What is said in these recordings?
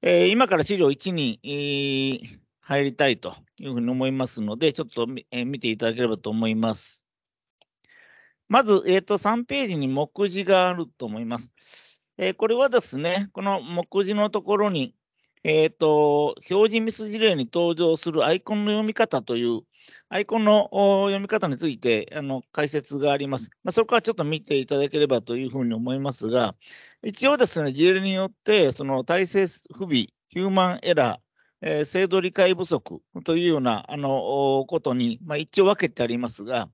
えー、今から資料1に、えー、入りたいというふうに思いますので、ちょっと、えー、見ていただければと思います。まず、えーと、3ページに目次があると思います。えー、これはですね、この目次のところに、えーと表示ミス事例に登場するアイコンの読み方という、アイコンの読み方についてあの解説があります。まあ、そこからちょっと見ていただければというふうに思いますが、一応ですね、事例によって、その体制不備、ヒューマンエラー、えー、制度理解不足というようなあのことに、まあ、一応分けてありますが、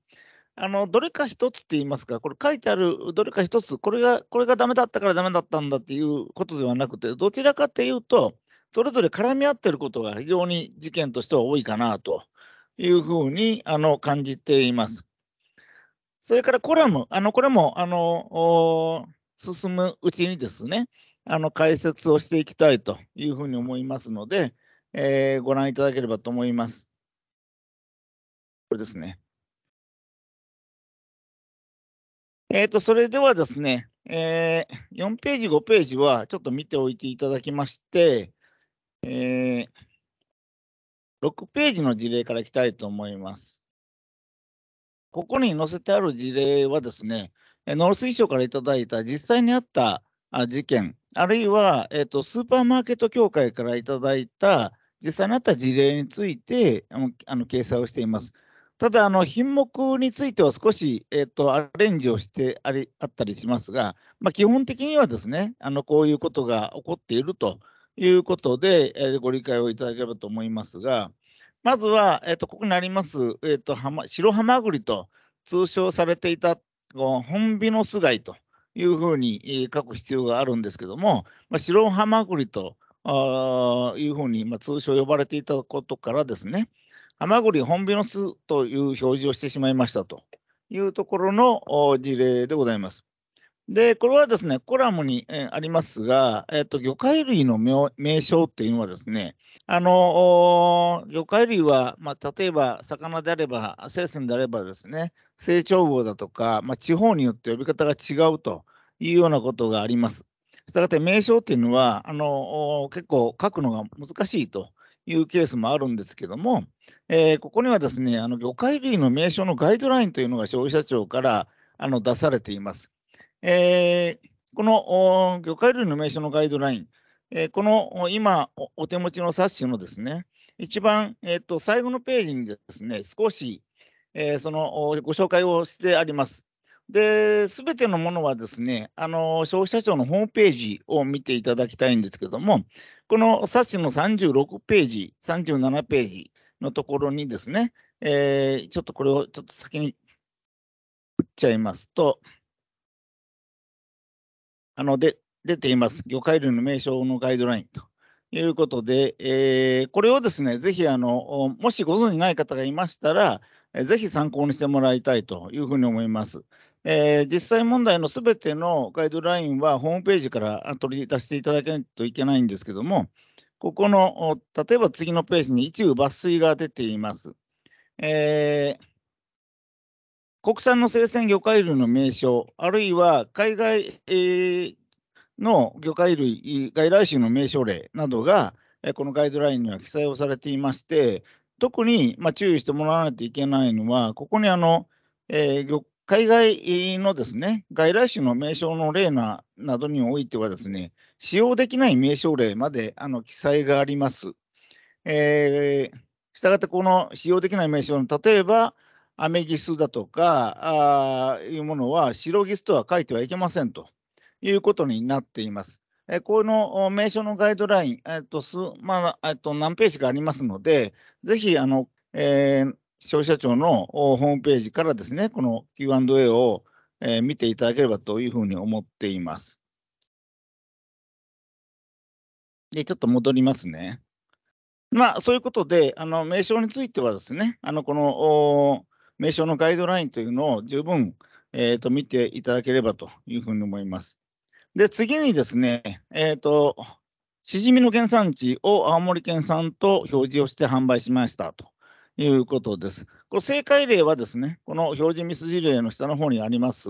あのどれか一つって言いますか、これ書いてあるどれか一つ、これが、これがダメだったからダメだったんだっていうことではなくて、どちらかというと、それぞれ絡み合ってることが非常に事件としては多いかなというふうにあの感じています。それからコラム、あのこれもあの進むうちにですね、あの解説をしていきたいというふうに思いますので、えー、ご覧いただければと思います。これですね。えっ、ー、と、それではですね、えー、4ページ、5ページはちょっと見ておいていただきまして、えー6ページの事例からいきたいと思います。ここに載せてある事例はですね、農水省からいただいた実際にあった事件、あるいは、えーと、スーパーマーケット協会からいただいた実際にあった事例についてあのあの掲載をしています。ただ、あの品目については少し、えーと、とアレンジをしてありあったりしますが、まあ、基本的にはですねあのこういうことが起こっているということで、えー、ご理解をいただければと思いますが、まずは、えーと、ここにあります、えーと白ハマグリと通称されていた本ビノス貝というふうに書く必要があるんですけども、まあ、白ハマグリというふうに、まあ、通称呼ばれていたことからですね、ハマグリ本ビノスという表示をしてしまいましたというところの事例でございます。で、これはですね、コラムに、えありますが、えっ、と、魚介類の名称っていうのはですね、あの、魚介類は、まあ、例えば、魚であれば、生鮮であればですね、成長号だとか、まあ、地方によって呼び方が違うというようなことがあります。したがって、名称っていうのは、あの、結構書くのが難しいというケースもあるんですけども、えー、ここにはですね、あの魚介類の名称のガイドラインというのが消費者庁からあの出されています。えー、この魚介類の名称のガイドライン、えー、この今お手持ちの冊子のですね、一番、えーと、最後のページにですね、少し、えー、そのご紹介をしてあります。で、すべてのものはですね、あの消費者庁のホームページを見ていただきたいんですけども、この冊子の36ページ、37ページのところにですね、えー、ちょっとこれをちょっと先に打っちゃいますと、あので出ています、魚介類の名称のガイドラインということで、えー、これをですね、ぜひあの、もしご存じない方がいましたら、ぜひ参考にしてもらいたいというふうに思います。えー、実際問題のすべてのガイドラインはホームページから取り出していただけないといけないんですけども、ここの、例えば次のページに一部抜粋が出ています。えー国産の生鮮魚介類の名称、あるいは海外、えー、の魚介類、外来種の名称例などが、このガイドラインには記載をされていまして、特に、まあ、注意してもらわないといけないのは、ここにあの、えー、海外のですね、外来種の名称の例ななどにおいてはですね、使用できない名称例まであの記載があります。えー、したがって、この使用できない名称の、例えば、アメギスだとかあいうものは白ギスとは書いてはいけませんということになっています。えこの名称のガイドライン、えっとすまあえっと、何ページかありますので、ぜひあの、えー、消費者庁のホームページからですね、この Q&A を、えー、見ていただければというふうに思っています。で、ちょっと戻りますね。まあ、そういうことで、あの名称についてはですね、あのこの名称のガイドラインというのを十分、えーと、見ていただければというふうに思います。で、次にですね、えっ、ー、と、しじみの原産地を青森県産と表示をして販売しましたということです。これ正解例はですね、この表示ミス事例の下の方にあります、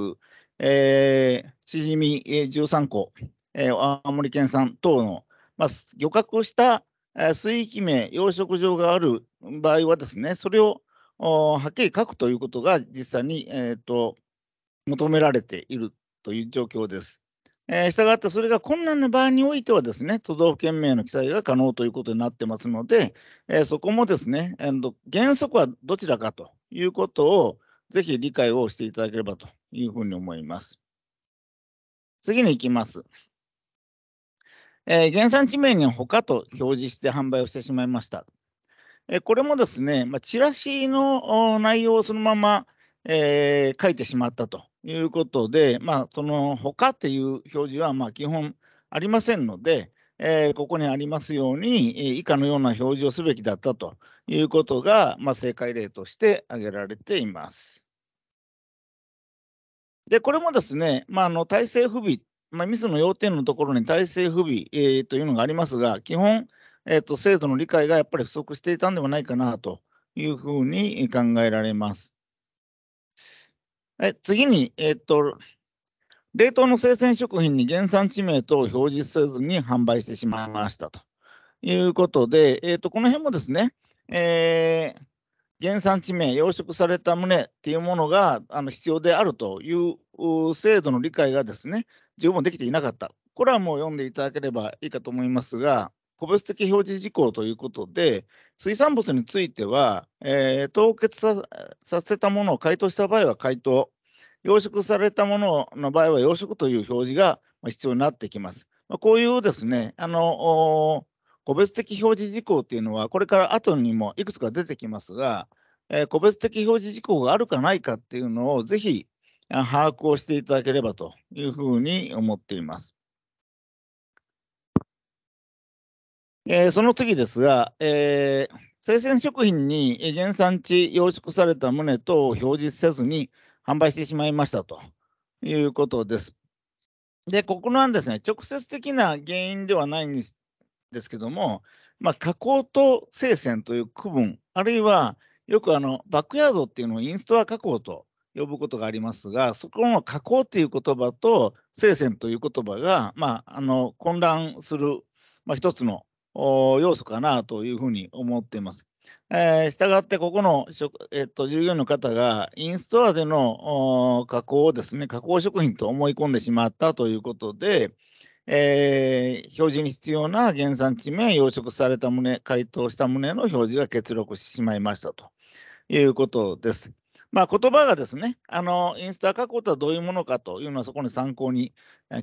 えー、しじみ13個、えー、青森県産等の、まあ、漁獲した水域名、養殖場がある場合はですね、それをはっきり書くということが実際に、えーと、求められているという状況です。えー、したがって、それが困難な場合においてはですね、都道府県名の記載が可能ということになってますので、えー、そこもですね、えー、原則はどちらかということを、ぜひ理解をしていただければというふうに思います。次に行きます。えー、原産地名に他と表示して販売をしてしまいました。えこれもですね、まあ、チラシの内容をそのまま、えー、書いてしまったということで、まあ、その他っていう表示はま基本ありませんので、えー、ここにありますように、以下のような表示をすべきだったということが、まあ、正解例として挙げられています。で、これもですね、まあ、の体制不備、まあ、ミスの要点のところに体制不備、えー、というのがありますが、基本、えーと、制度の理解がやっぱり不足していたんではないかなというふうに考えられます。え次に、えーと、冷凍の生鮮食品に原産地名等を表示せずに販売してしまいましたということで、えーとこの辺もですね、えー、原産地名、養殖された旨っていうものがあの必要であるという制度の理解がですね、十分できていなかった。これはもう読んでいただければいいかと思いますが、個別的表示事項ということで、水産物については、えー、凍結させたものを解凍した場合は解凍、養殖されたものの場合は養殖という表示が必要になってきます。まあ、こういうですね、あの個別的表示事項というのは、これから後にもいくつか出てきますが、えー、個別的表示事項があるかないかというのを、ぜひ把握をしていただければというふうに思っています。えー、その次ですが、えー、生鮮食品に原産地養殖された旨等を表示せずに販売してしまいましたということです。で、ここなんですね、直接的な原因ではないんですけども、まあ、加工と生鮮という区分、あるいはよくあのバックヤードっていうのをインストア加工と呼ぶことがありますが、そこの加工っていう言葉と生鮮という言葉が、まあ、あの混乱する、まあ、一つの要素かなというふうに思っています。えしたがって、ここの、えっと、従業員の方が、インストアでの加工をですね、加工食品と思い込んでしまったということで、えー、表示に必要な原産地名、養殖された旨、解凍した旨の表示が欠落してしまいましたということです。まあ、言葉がですね、あの、インスタ過去とはどういうものかというのはそこに参考に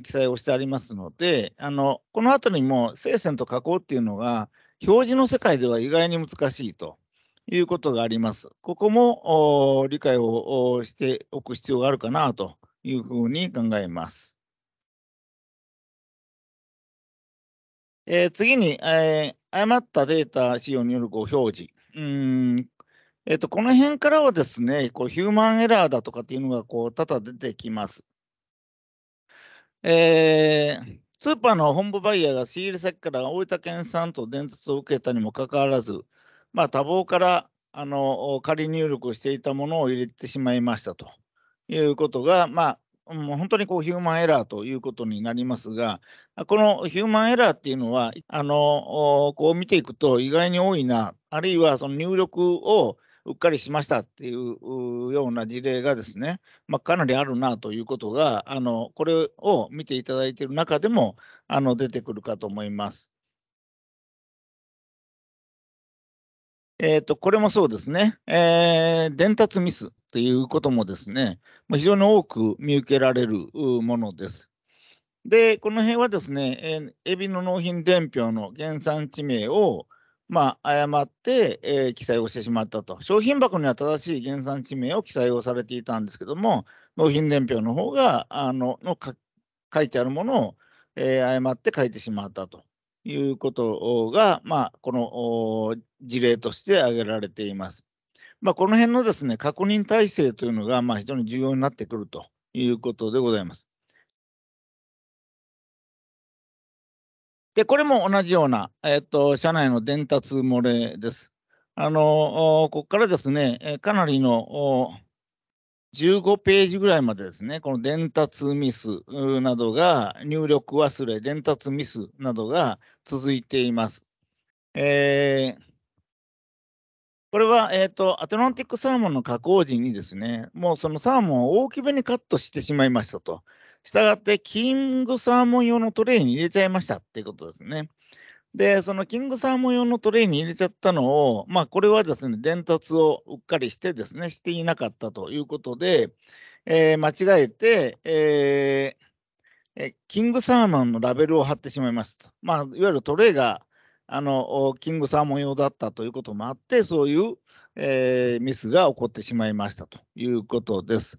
記載をしてありますので、あの、この後にも聖線と加工っていうのが、表示の世界では意外に難しいということがあります。ここも理解をしておく必要があるかなというふうに考えます。えー、次に、えー、誤ったデータ使用によるご表示。うんえっと、この辺からはですね、こうヒューマンエラーだとかっていうのがこう多々出てきます。えー、スーパーの本部バイヤーが仕入れ先から大分県産と伝達を受けたにもかかわらず、まあ、多忙からあの仮入力していたものを入れてしまいましたということが、まあ、もう本当にこうヒューマンエラーということになりますが、このヒューマンエラーっていうのは、あのこう見ていくと意外に多いな、あるいはその入力をうっかりしましたっていうような事例がですね、まあ、かなりあるなということが、あのこれを見ていただいている中でもあの出てくるかと思います。えー、とこれもそうですね、えー、伝達ミスということもですね、非常に多く見受けられるものです。で、この辺はですね、えー、エビの納品伝票の原産地名を、まあ、誤って、えー、記載をしてしまったと。商品箱には正しい原産地名を記載をされていたんですけども、納品伝票の方が、あの、の書いてあるものを、えー、誤って書いてしまったということが、まあ、この事例として挙げられています。まあ、この辺のですね、確認体制というのが、まあ、非常に重要になってくるということでございます。で、これも同じような、えっと、社内の伝達漏れです。あの、ここからですね、かなりの15ページぐらいまでですね、この伝達ミスなどが、入力忘れ、伝達ミスなどが続いています。えー、これは、えっ、ー、と、アトランティックサーモンの加工時にですね、もうそのサーモンを大きめにカットしてしまいましたと。したがって、キングサーモン用のトレイに入れちゃいましたっていうことですね。で、そのキングサーモン用のトレイに入れちゃったのを、まあ、これはですね、伝達をうっかりしてですね、していなかったということで、えー、間違えて、えーキングサーモンのラベルを貼ってしまいました。まあ、いわゆるトレイがあのキングサーモン用だったということもあって、そういう、えー、ミスが起こってしまいましたということです。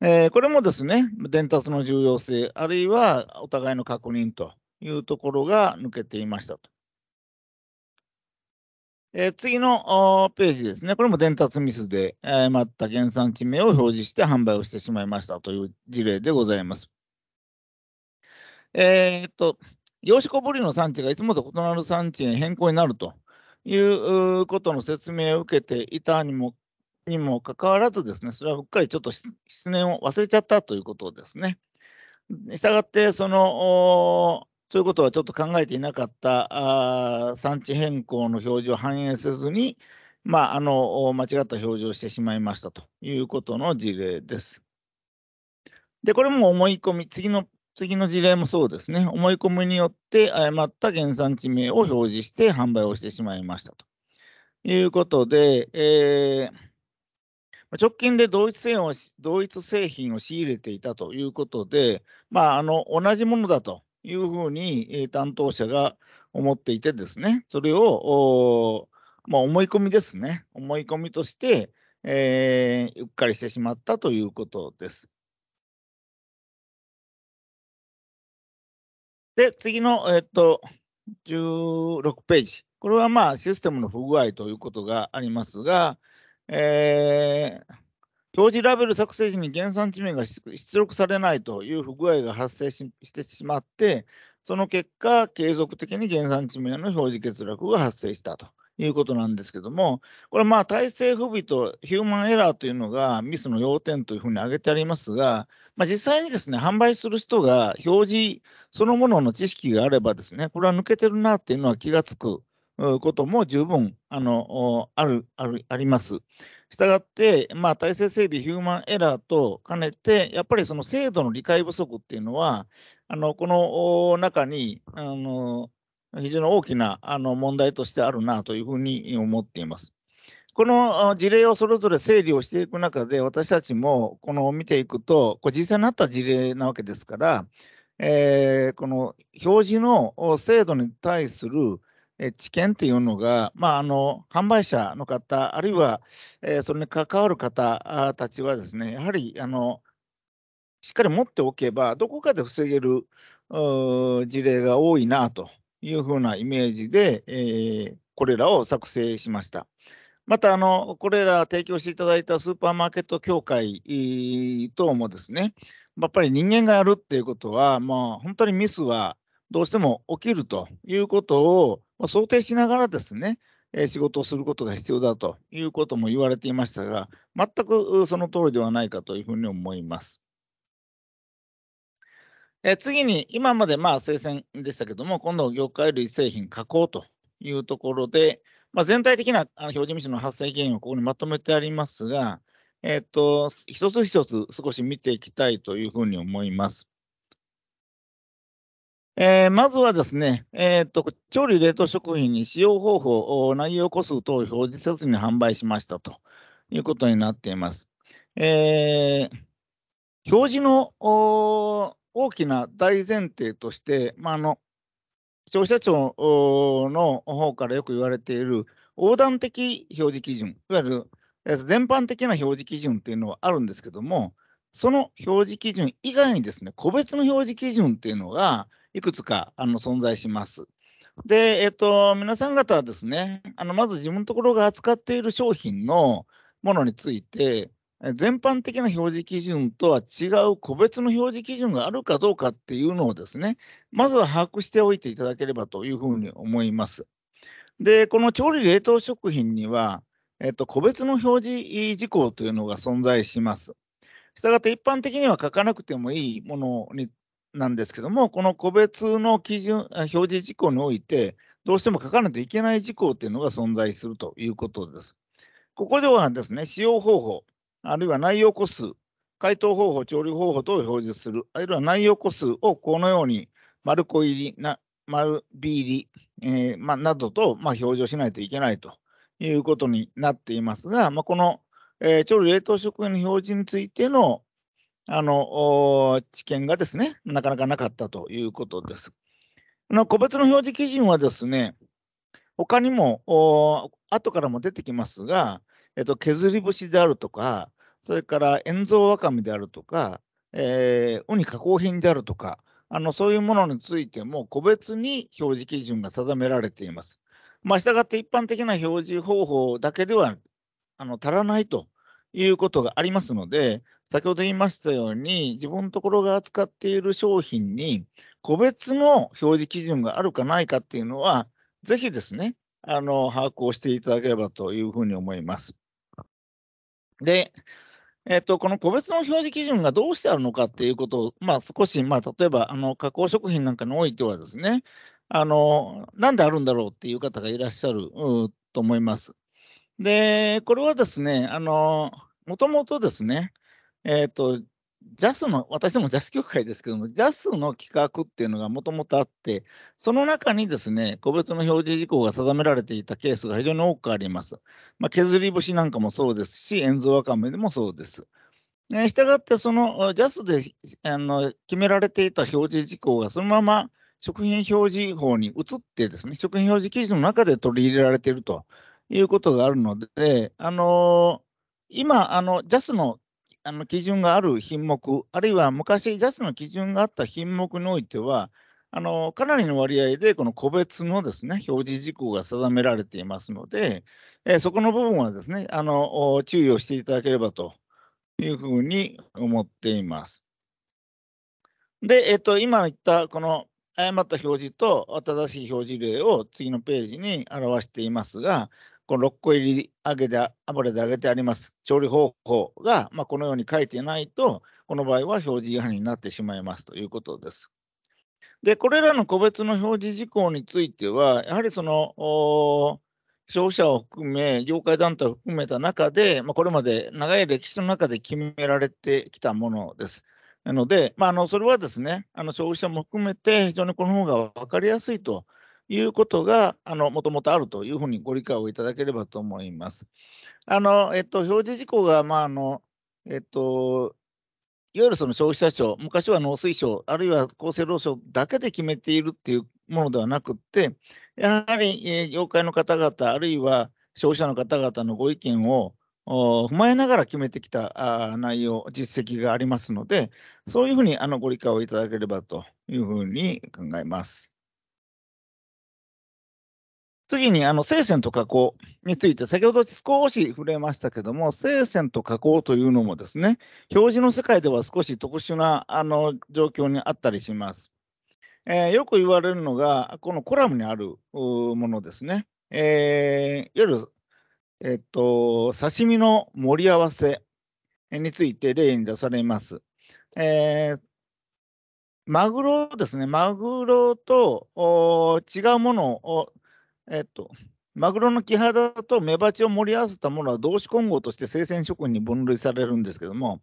えー、これもですね、伝達の重要性、あるいはお互いの確認というところが抜けていましたと。えー、次のページですね、これも伝達ミスで、えー、った原産地名を表示して販売をしてしまいましたという事例でございます。えー、っと、養子小ぶりの産地がいつもと異なる産地へ変更になるということの説明を受けていたにもにもかかわらずですね、それはうっかりちょっと失念を忘れちゃったということですね。したがって、その、そういうことはちょっと考えていなかったあ産地変更の表示を反映せずに、まあ、あの間違った表示をしてしまいましたということの事例です。で、これも思い込み、次の次の事例もそうですね、思い込みによって誤った原産地名を表示して販売をしてしまいましたということで、えー直近で同一製品を同一製品を仕入れていたということで、まあ、あの同じものだというふうに担当者が思っていてですね、それを、まあ、思い込みですね、思い込みとして、えー、うっかりしてしまったということです。で、次の、えっと、16ページ。これはまあシステムの不具合ということがありますが、えー、表示ラベル作成時に原産地名が出力されないという不具合が発生してしまって、その結果、継続的に原産地名の表示欠落が発生したということなんですけども、これ、まあ、体制不備とヒューマンエラーというのがミスの要点というふうに挙げてありますが、まあ、実際にですね、販売する人が表示そのものの知識があればですね、これは抜けてるなっていうのは気がつくことも十分あのあるあるあります。したがって、まあ、体制整備、ヒューマンエラーと兼ねて、やっぱりその制度の理解不足っていうのは、あのこの中にあの非常に大きなあの問題としてあるなというふうに思っています。この事例をそれぞれ整理をしていく中で、私たちもこの見ていくと、これ実際になった事例なわけですから、えー、この表示の制度に対する知見っていうのが、まあ、あの販売者の方、あるいは、えそれに関わる方たちはですね、やはりあのしっかり持っておけば、どこかで防げる事例が多いなというふうなイメージで、えー、これらを作成しました。またあの、これら提供していただいたスーパーマーケット協会等もですね、やっぱり人間がやるっていうことは、もう本当にミスはどうしても起きるということを、を想定しながらですね、仕事をすることが必要だということも言われていましたが、全くその通りではないかというふうに思います。え次に、今までまあ生鮮でしたけども、今度、業界類製品加工というところで、まあ、全体的な表示ミスの発生原因をここにまとめてありますが、えっと、一つ一つ少し見ていきたいというふうに思います。えー、まずはですね、えーと、調理冷凍食品に使用方法、内容個数等を表示せずに販売しましたということになっています。えー、表示の大きな大前提として、まあ、あの消費者庁の方からよく言われている横断的表示基準、いわゆる全般的な表示基準っていうのはあるんですけども、その表示基準以外にですね、個別の表示基準っていうのがいくつかあの存在します。で、えっと、皆さん方はですね、あのまず自分のところが扱っている商品のものについて、全般的な表示基準とは違う個別の表示基準があるかどうかっていうのをですね、まずは把握しておいていただければというふうに思います。で、この調理冷凍食品には、えっと、個別の表示事項というのが存在します。したがって一般的には書かなくてもいいものになんですけども、この個別の基準表示事項において、どうしても書かないといけない事項というのが存在するということです。ここではですね、使用方法、あるいは内容個数、解答方法、調理方法等を表示する、あるいは内容個数をこのように丸子入り、な丸 B 入り、えー、まなどと、まあ、表示をしないといけないということになっていますが、まあ、このえー、うど冷凍食品の表示についてのあの知見がですね、なかなかなかったということです。の個別の表示基準はですね、他にも後からも出てきますが、えっと、削り節であるとか、それから塩蔵わかめであるとか、えー、ウニ加工品であるとか、あのそういうものについても個別に表示基準が定められています。まあ、したがって一般的な表示方法だけではあの足らないということがありますので、先ほど言いましたように、自分のところが扱っている商品に、個別の表示基準があるかないかっていうのは、ぜひですね、あの把握をしていただければというふうに思います。で、えっと、この個別の表示基準がどうしてあるのかっていうことを、まあ、少し、まあ、例えばあの加工食品なんかにおいてはですね、あのなんであるんだろうっていう方がいらっしゃると思います。で、これはですね、あの、もともとですね、えっ、ー、と、JAS の、私ども JAS 協会ですけども、JAS の企画っていうのがもともとあって、その中にですね、個別の表示事項が定められていたケースが非常に多くあります。まあ、削り節なんかもそうですし、塩蔵わかめでもそうです。ね、したがって、その JAS であの決められていた表示事項がそのまま食品表示法に移ってですね、食品表示記事の中で取り入れられているということがあるので、あの今、あの JAS のあの基準がある品目、あるいは昔 JAS の基準があった品目においては、あのかなりの割合でこの個別のですね表示事項が定められていますので、えー、そこの部分はですねあの注意をしていただければというふうに思っています。で、えっ、ー、と、今言ったこの誤った表示と正しい表示例を次のページに表していますが、この6個入り揚げて油で揚げてあります調理方法が、まあ、このように書いてないと、この場合は表示違反になってしまいますということです。で、これらの個別の表示事項については、やはりその消費者を含め、業界団体を含めた中で、まあ、これまで長い歴史の中で決められてきたものです。なので、まあ、あのそれはですね、あの消費者も含めて、非常にこの方が分かりやすいということが、あの、もともとあるというふうにご理解をいただければと思います。あの、えっと、表示事項が、まあ、あの、えっと、いわゆるその消費者庁、昔は農水省、あるいは厚生労働省だけで決めているっていうものではなくって、やはり、え業界の方々、あるいは消費者の方々のご意見を踏まえながら決めてきた内容、実績がありますので、そういうふうにあのご理解をいただければというふうに考えます。次にあの生鮮と加工について、先ほど少し触れましたけども、生鮮と加工というのもですね、表示の世界では少し特殊なあの状況にあったりします。えー、よく言われるのが、このコラムにあるものですね。えー、いわゆる、えっと、刺身の盛り合わせについて例に出されます。えーマグロですね、マグロと違うものをえっと、マグロのキハダとメバチを盛り合わせたものは同種混合として生鮮食品に分類されるんですけども、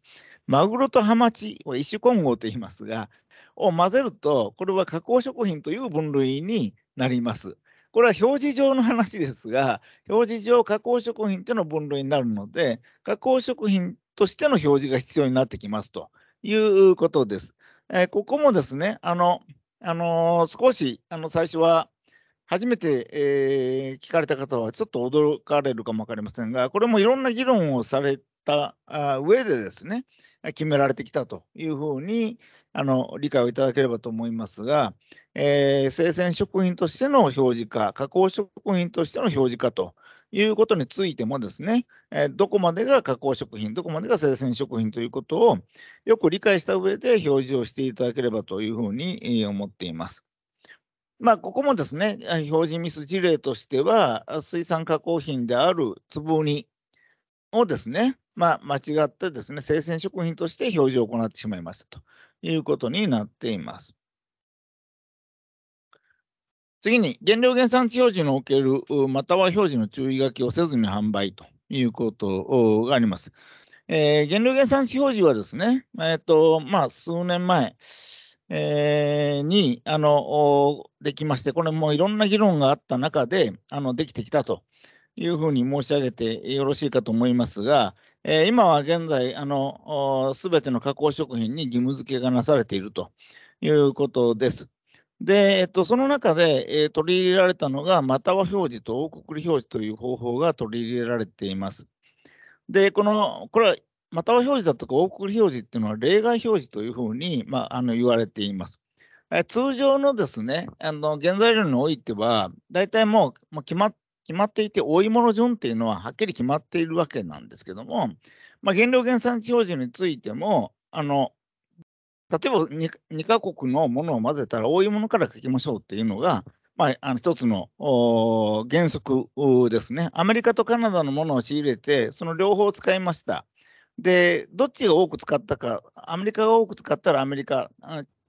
マグロとハマチを一種混合と言いますが、を混ぜると、これは加工食品という分類になります。これは表示上の話ですが、表示上加工食品というの分類になるので、加工食品としての表示が必要になってきますということです。えー、ここもですね、あの、あの少しあの最初は初めて、えー、聞かれた方はちょっと驚かれるかも分かりませんが、これもいろんな議論をされた上でですね、決められてきたというふうにあの理解をいただければと思いますが、えー、生鮮食品としての表示化、加工食品としての表示化ということについてもですね、えどこまでが加工食品、どこまでが生鮮食品ということをよく理解した上で表示をしていただければというふうに思っています。まあ、ここもですね、表示ミス事例としては、水産加工品である粒煮をですね、まあ、間違ってですね、生鮮食品として表示を行ってしまいましたということになっています。次に、原料原産地表示における、または表示の注意書きをせずに販売ということがあります。えー、原料原産地表示はですね、えーとまあ、数年前、えにあのできまして、これもいろんな議論があった中であのできてきたというふうに申し上げてよろしいかと思いますが、え今は現在、すべての加工食品に義務付けがなされているということです。で、えっと、その中で、えー、取り入れられたのが、または表示と大国り表示という方法が取り入れられています。で、この、これはまたは表示だとか大繰り表示っていうのは例外表示というふうに、まあ、あの言われています。え通常のですね、あの原材料においては、大体もうもう決ま決まっていて、多いもの順っていうのははっきり決まっているわけなんですけども、まあ、原料原産地表示についても、あの例えば 2, 2カ国のものを混ぜたら多いものから書きましょうっていうのが、まあ、あの一つの原則ですね。アメリカとカナダのものを仕入れて、その両方を使いました。で、どっちが多く使ったか、アメリカが多く使ったらアメリカ、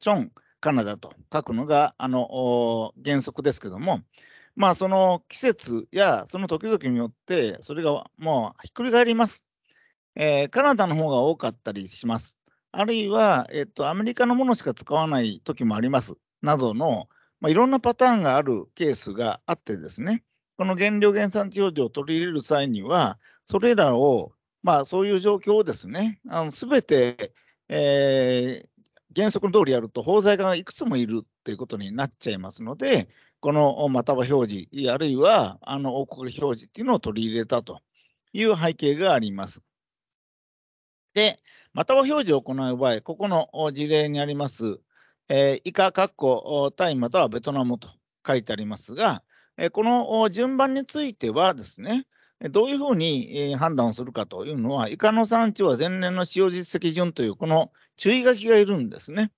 チョン、カナダと書くのがあの原則ですけども、まあ、その季節やその時々によって、それがもうひっくり返ります。えー、カナダの方が多かったりします。あるいは、えっと、アメリカのものしか使わない時もあります。などの、まあ、いろんなパターンがあるケースがあってですね、この原料原産地表示を取り入れる際には、それらをまあ、そういう状況をですね、すべて、えー、原則通りやると、法材がいくつもいるということになっちゃいますので、このまたは表示、あるいはあの王国表示っていうのを取り入れたという背景があります。で、または表示を行う場合、ここの事例にあります、えー、以下、括弧、タイまたはベトナムと書いてありますが、えー、この順番についてはですね、どういうふうに判断をするかというのは、イカの産地は前年の使用実績順という、この注意書きがいるんですね。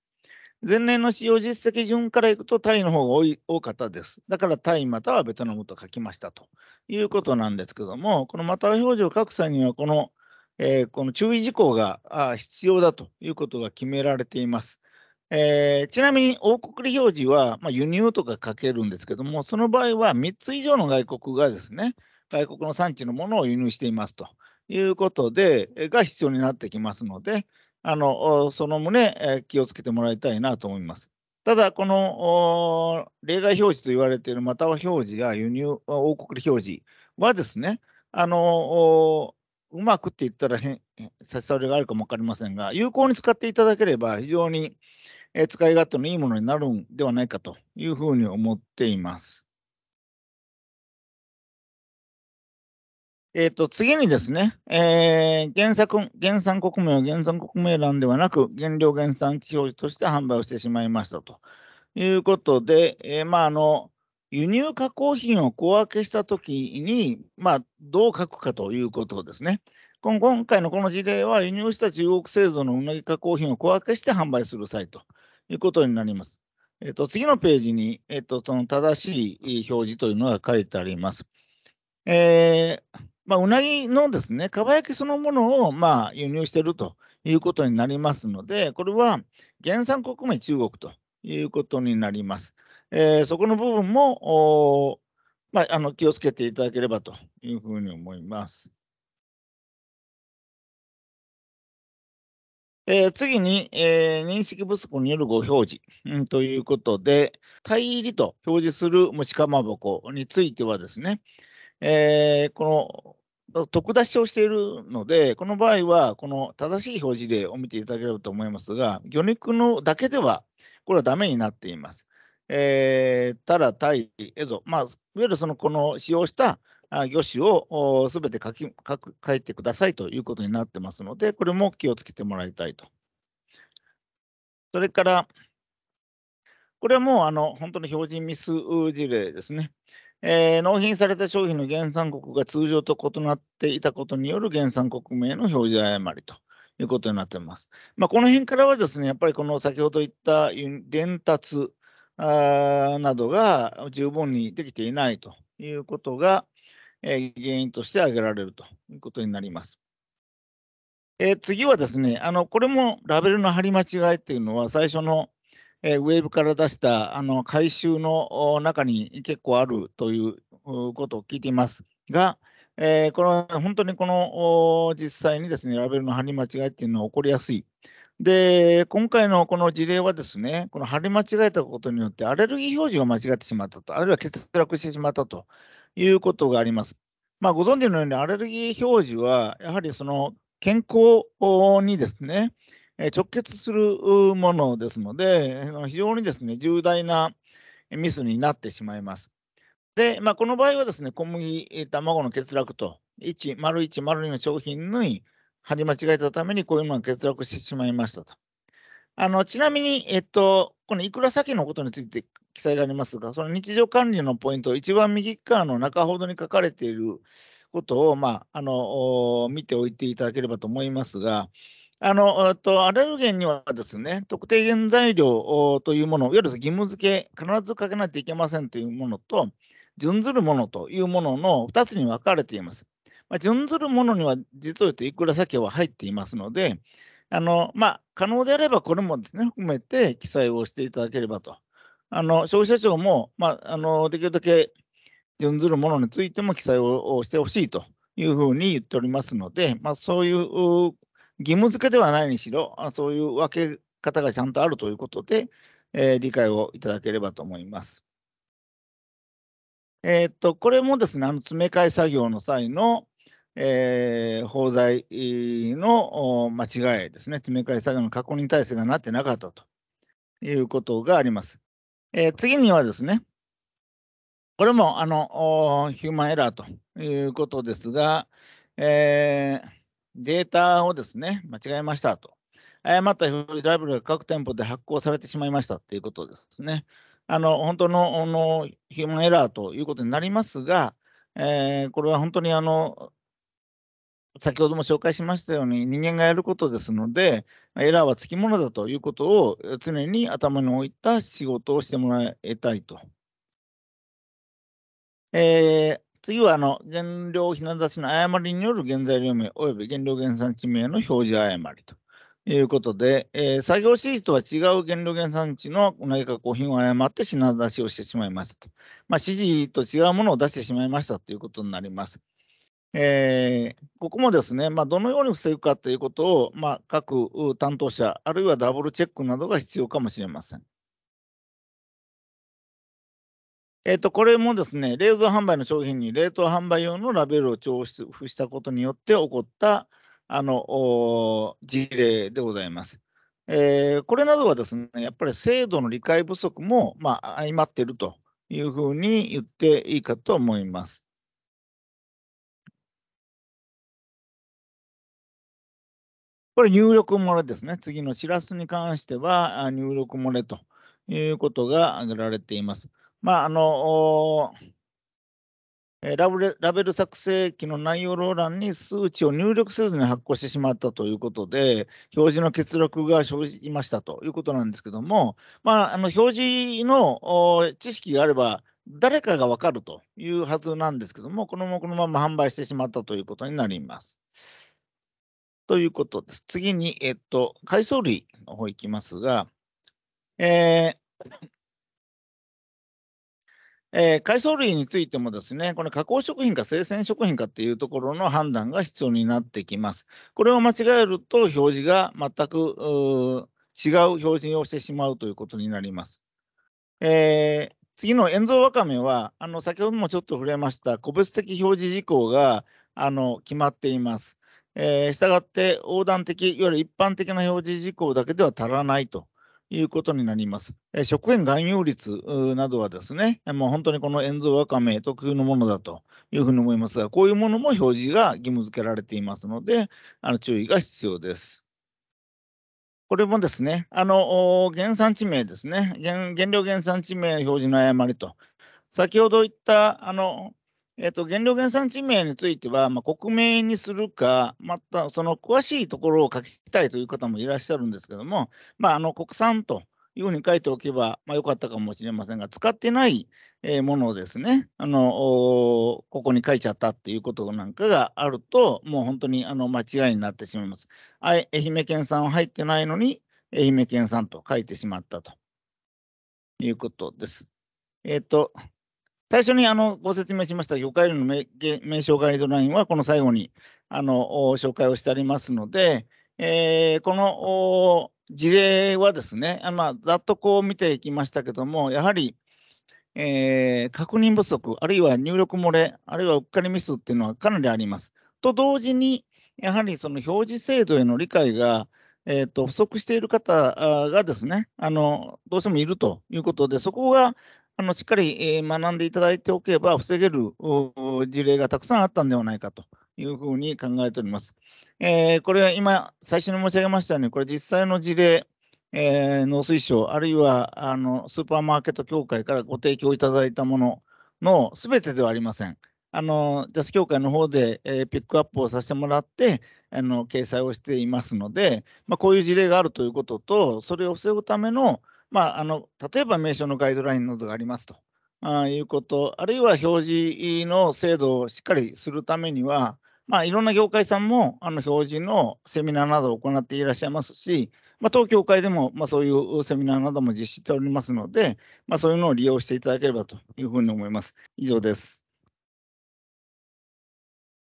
前年の使用実績順からいくと、タイの方が多い多かったです。だからタイまたはベトナムと書きましたということなんですけども、このまたは表示を書く際には、この、えー、この注意事項が必要だということが決められています。えー、ちなみに、大国表示は、まあ、輸入とか書けるんですけども、その場合は3つ以上の外国がですね、外国の産地のものを輸入していますということで、が必要になってきますので、あのその旨、気をつけてもらいたいなと思います。ただ、この例外表示と言われている、または表示や輸入王国表示はですね、あのうまくって言ったら変差し障りがあるかも分かりませんが、有効に使っていただければ、非常に使い勝手のいいものになるんではないかというふうに思っています。えっ、ー、と、次にですね、えー、原作、原産国名は原産国名欄ではなく、原料原産地表示として販売をしてしまいましたということで、えー、まあ、あの、輸入加工品を小分けしたときに、まあ、どう書くかということですね。今回のこの事例は、輸入した中国製造のうなぎ加工品を小分けして販売する際ということになります。えっ、ー、と、次のページに、えっ、ー、と、その正しい表示というのが書いてあります。えーまあ、うなぎのですね、かば焼きそのものを、まあ、輸入しているということになりますので、これは原産国名中国ということになります。えー、そこの部分も、まあ、あの気をつけていただければというふうに思います。えー、次に、えー、認識不足によるご表示、うん、ということで、対入りと表示する虫かまぼこについてはですね、えー、こ特出しをしているので、この場合は、この正しい表示例を見ていただければと思いますが、魚肉のだけでは、これはダメになっています。えー、タラ、タイ、エゾ、まあ、いわゆるそのこの使用した魚種をすべて書き書く書いてくださいということになってますので、これも気をつけてもらいたいと。それから、これはもうあの本当に標準ミス事例ですね。えー、納品された商品の原産国が通常と異なっていたことによる原産国名の表示誤りということになっています。まあ、この辺からはですね、やっぱりこの先ほど言った伝達あなどが十分にできていないということが、えー、原因として挙げられるということになります。えー、次はですねあの、これもラベルの貼り間違いっていうのは最初のえウェーブから出したあの回収の中に結構あるということを聞いていますが、えー、これ本当にこの実際にですねラベルの貼り間違いっていうのは起こりやすい。で、今回のこの事例はですね、この貼り間違えたことによってアレルギー表示を間違ってしまったと、あるいは欠落してしまったということがあります。まあ、ご存知のようにアレルギー表示は、やはりその健康にですね、直結するものですので、非常にですね重大なミスになってしまいます。で、まあ、この場合はですね小麦、卵の欠落と、1、丸1、丸2の商品に貼り間違えたために、こういうものが欠落してしまいましたと。あのちなみに、えっと、このいくら先のことについて記載がありますが、その日常管理のポイント、一番右側の中ほどに書かれていることを、まあ、あの見ておいていただければと思いますが、あのとアレルゲンにはですね、特定原材料というもの、いわゆる義務付け、必ずかけないといけませんというものと、準ずるものというものの2つに分かれています。まあ、準ずるものには実を言うといくら酒は入っていますので、あのまあ、可能であればこれもです、ね、含めて記載をしていただければと。あの消費者庁も、まあ、あのできるだけ準ずるものについても記載をしてほしいというふうに言っておりますので、まあ、そういう義務付けではないにしろ、そういう分け方がちゃんとあるということで、えー、理解をいただければと思います。えー、っと、これもですね、あの詰め替え作業の際の、えー、法材の間違いですね、詰め替え作業の確認体制がなってなかったということがあります。えー、次にはですね、これもあのヒューマンエラーということですが、えーデータをですね、間違えましたと。誤った表示ライブルが各店舗で発行されてしまいましたということですね。あの本当のあのヒューマンエラーということになりますが、えー、これは本当にあの先ほども紹介しましたように人間がやることですのでエラーはつきものだということを常に頭に置いた仕事をしてもらいたいと。えー、次はあの原料品出しの誤りによる原材料名及び原料原産地名の表示誤りということで、えー、作業指示とは違う原料原産地の内閣工品を誤って品出しをしてしまいましたと。まあ、指示と違うものを出してしまいましたということになります。えー、ここもですね、まあ、どのように防ぐかということを、まあ、各担当者、あるいはダブルチェックなどが必要かもしれません。えー、とこれもですね、冷蔵販売の商品に冷凍販売用のラベルを調布したことによって起こったあの事例でございます。えー、これなどはですね、やっぱり制度の理解不足も、まあ、相まっているというふうに言っていいかと思います。これ入力漏れですね。次のしらすに関しては入力漏れということが挙げられています。まあ、あの、えラブレラベル作成機の内容欄覧に数値を入力せずに発行してしまったということで、表示の欠落が生じましたということなんですけども、まあ、あの表示の知識があれば、誰かが分かるというはずなんですけども、このままこのまま販売してしまったということになります。ということです。次に、えっと、海藻類の方いきますが、えーえー、海藻類についてもですね、この加工食品か生鮮食品かっていうところの判断が必要になってきます。これを間違えると表示が全く違う表示をしてしまうということになります。えー、次の塩蔵わかめは、あの先ほどもちょっと触れました個別的表示事項があの決まっています。えー、したがって横断的、いわゆる一般的な表示事項だけでは足らないと。いうことになります。え食塩含有率などはですね、もう本当にこの塩蔵わかめ特有のものだというふうに思いますが、こういうものも表示が義務付けられていますので、あの注意が必要です。これもですね、あの原産地名ですね原、原料原産地名表示の誤りと、先ほど言ったあのえっと、原料原産地名については、まあ、国名にするか、またその詳しいところを書きたいという方もいらっしゃるんですけども、まあ、あの国産というふうに書いておけば、まあ、よかったかもしれませんが、使ってないものをですね、あのここに書いちゃったっていうことなんかがあると、もう本当にあの間違いになってしまいます。愛媛県産は入ってないのに、愛媛県産と書いてしまったということです。えっ、と、最初にあのご説明しました魚介類の名称ガイドラインは、この最後にあの紹介をしてありますので、えー、この事例はですね、あまあ、ざっとこう見ていきましたけども、やはり、えー、確認不足、あるいは入力漏れ、あるいはうっかりミスっていうのはかなりあります。と同時に、やはりその表示制度への理解が、えーと不足している方がですねあの、どうしてもいるということで、そこがあのしっかり、え学んでいただいておけば、防げる事例がたくさんあったんではないかというふうに考えております。えー、これは今、最初に申し上げましたように、これ実際の事例、えー、農水省、あるいはあのスーパーマーケット協会からご提供いただいたもののすべてではありません。あのジャス協会の方で、えー、ピックアップをさせてもらってあの掲載をしていますので、まあ、こういう事例があるということと、それを防ぐためのまあ、あの例えば名称のガイドラインなどがありますとあいうこと、あるいは表示の制度をしっかりするためには、まあ、いろんな業界さんもあの表示のセミナーなどを行っていらっしゃいますし、まあ、当協会でも、まあ、そういうセミナーなども実施しておりますので、まあ、そういうのを利用していただければというふうに思います。以上です。